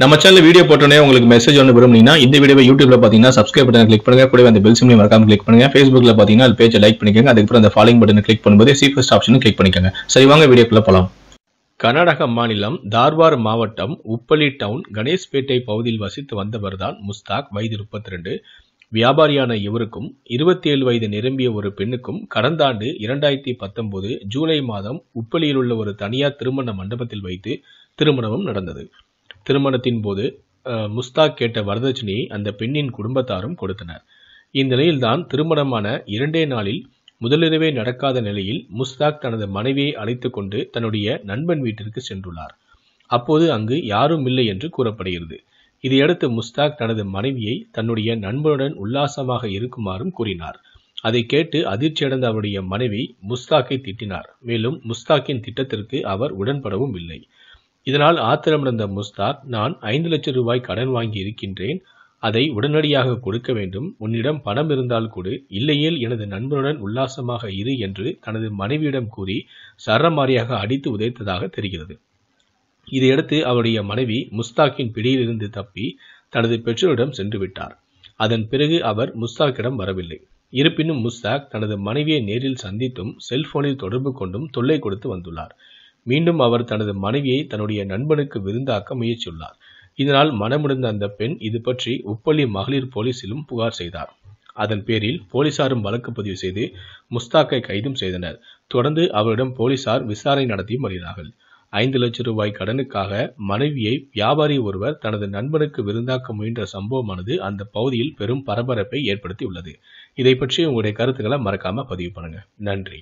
நம்ம channel video போட்டோன்னே உங்களுக்கு மெசேஜ் ஒன்று விரும்புனீங்கன்னா இந்த வீடியோ யூடியூப்ல பார்த்தீங்கன்னா சப்ஸ்கிரைப் பண்ணி கிளிக் பண்ணுங்க கூட அந்த பெல் சிம்லையும் மறக்காம கிளிக் பண்ணுங்க ஃபேஸ்புக்ல பார்த்தீங்கன்னா அது பேஜை லைக் பண்ணிக்கோங்க அதுக்கப்புறம் அந்த ஃபாலோயிங் பட்டன் கிளிக் பண்ணும்போது ஃபர்ஸ்ட் ஆப்ஷன் கிளிக் பண்ணிக்கோங்க சரி வாங்க வீடியோக்குள்ள போகலாம் கர்நாடக மாநிலம் தார்வார் மாவட்டம் உப்பலி டவுன் கணேஷ்பேட்டை பகுதியில் வசித்து வந்தவர்தான் முஸ்தாக் வயது முப்பத்தி ரெண்டு வியாபாரியான இவருக்கும் இருபத்தி ஏழு வயது நிரம்பிய ஒரு பெண்ணுக்கும் கடந்த ஆண்டு இரண்டாயிரத்தி பத்தொன்பது ஜூலை மாதம் உப்பளியில் உள்ள ஒரு தனியார் திருமண மண்டபத்தில் வைத்து திருமணமும் நடந்தது திருமணத்தின் போது முஸ்தாக் கேட்ட வரதட்சணையை அந்த பெண்ணின் குடும்பத்தாரும் கொடுத்தனர் இந்நிலையில்தான் திருமணமான இரண்டே நாளில் முதலிரவே நடக்காத நிலையில் முஸ்தாக் தனது மனைவியை அழைத்து கொண்டு தன்னுடைய நண்பன் வீட்டிற்கு சென்றுள்ளார் அப்போது அங்கு யாரும் இல்லை என்று கூறப்படுகிறது இதையடுத்து முஸ்தாக் தனது மனைவியை தன்னுடைய நண்பனுடன் உல்லாசமாக இருக்குமாறும் கூறினார் அதை கேட்டு அதிர்ச்சியடைந்த அவருடைய மனைவி முஸ்தாக்கை திட்டினார் மேலும் முஸ்தாக்கின் திட்டத்திற்கு அவர் உடன்படவும் இல்லை இதனால் ஆத்திரமடைந்த முஸ்தாக் நான் ஐந்து லட்சம் ரூபாய் கடன் வாங்கி இருக்கின்றேன் அதை உடனடியாக கொடுக்க வேண்டும் உன்னிடம் பணம் இருந்தால் கூடு இல்லையேல் எனது நண்பருடன் உல்லாசமாக இரு என்று தனது மனைவியிடம் கூறி சரமாரியாக அடித்து உதைத்ததாக தெரிகிறது இதையடுத்து அவருடைய மனைவி முஸ்தாக்கின் பிடியிலிருந்து தப்பி தனது பெற்றோரிடம் சென்று விட்டார் அதன் பிறகு அவர் முஸ்தாக்கிடம் வரவில்லை இருப்பினும் முஸ்தாக் தனது மனைவியை நேரில் சந்தித்தும் செல்போனில் தொடர்பு கொண்டும் தொல்லை கொடுத்து வந்துள்ளார் மீண்டும் அவர் தனது மனைவியை தன்னுடைய நண்பனுக்கு விருந்தாக்க முயற்சியுள்ளார் இதனால் மனமுடிந்த அந்த பெண் இது பற்றி உப்பள்ளி மகளிர் போலீசிலும் புகார் செய்தார் அதன் பேரில் போலீசாரும் வழக்கு பதிவு செய்து முஸ்தாக்கை கைதும் செய்தனர் தொடர்ந்து அவரிடம் போலீசார் விசாரணை நடத்தியும் வருகிறார்கள் ஐந்து லட்சம் ரூபாய் கடனுக்காக மனைவியை வியாபாரி ஒருவர் தனது நண்பனுக்கு விருந்தாக்க முயன்ற சம்பவமானது அந்த பகுதியில் பெரும் பரபரப்பை ஏற்படுத்தி உள்ளது இதை பற்றி உங்களுடைய கருத்துக்களை மறக்காம பதிவு பண்ணுங்க நன்றி